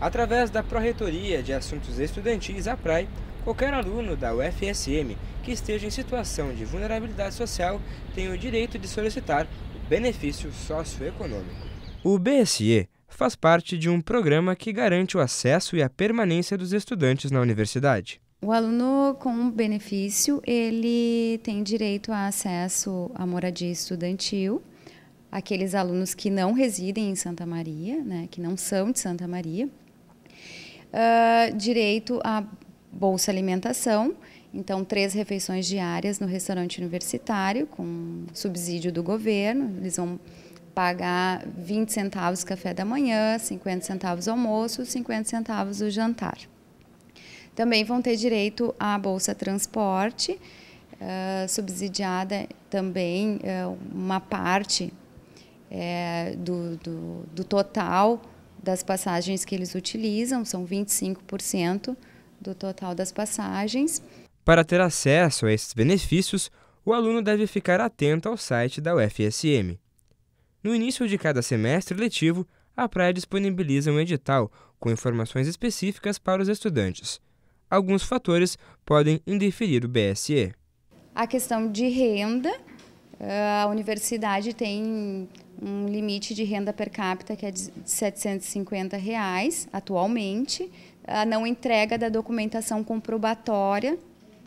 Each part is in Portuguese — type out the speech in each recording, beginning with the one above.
Através da Pró-Reitoria de Assuntos Estudantis, a PRAE, qualquer aluno da UFSM que esteja em situação de vulnerabilidade social tem o direito de solicitar o benefício socioeconômico. O BSE faz parte de um programa que garante o acesso e a permanência dos estudantes na universidade. O aluno com benefício, ele tem direito a acesso à moradia estudantil. Aqueles alunos que não residem em Santa Maria, né, que não são de Santa Maria, uh, direito à bolsa alimentação, então três refeições diárias no restaurante universitário com subsídio do governo, eles vão pagar 20 centavos café da manhã, 50 centavos almoço, 50 centavos o jantar. Também vão ter direito à bolsa transporte, uh, subsidiada também uh, uma parte eh, do, do, do, total das passagens que eles utilizam, são 25% do total das passagens. Para ter acesso a esses benefícios, o aluno deve ficar atento ao site da UFSM. No início de cada semestre letivo, a praia disponibiliza um edital com informações específicas para os estudantes. Alguns fatores podem indeferir o BSE. A questão de renda, eh, a universidade tem um limite de renda per capita que é de 750 reais atualmente, a não entrega da documentação comprobatória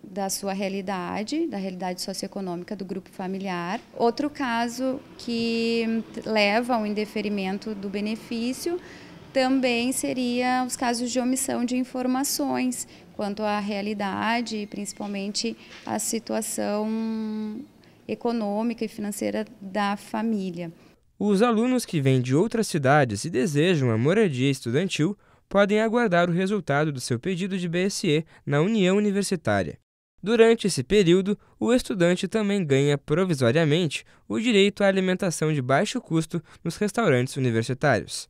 da sua realidade, da realidade socioeconômica do grupo familiar. Outro caso que leva ao indeferimento do benefício também seria os casos de omissão de informações quanto à realidade, principalmente à situação econômica e financeira da família. Os alunos que vêm de outras cidades e desejam a moradia estudantil podem aguardar o resultado do seu pedido de BSE na União Universitária. Durante esse período, o estudante também ganha provisoriamente o direito à alimentação de baixo custo nos restaurantes universitários.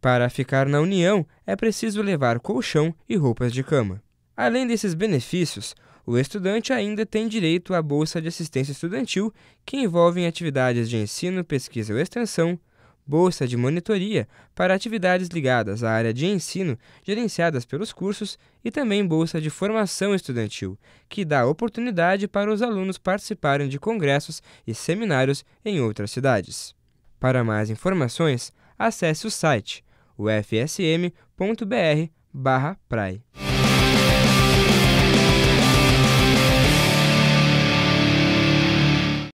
Para ficar na União, é preciso levar colchão e roupas de cama. Além desses benefícios, o estudante ainda tem direito à bolsa de assistência estudantil, que envolve atividades de ensino, pesquisa ou extensão, bolsa de monitoria para atividades ligadas à área de ensino gerenciadas pelos cursos e também bolsa de formação estudantil, que dá oportunidade para os alunos participarem de congressos e seminários em outras cidades. Para mais informações, acesse o site ufsm.br/prai.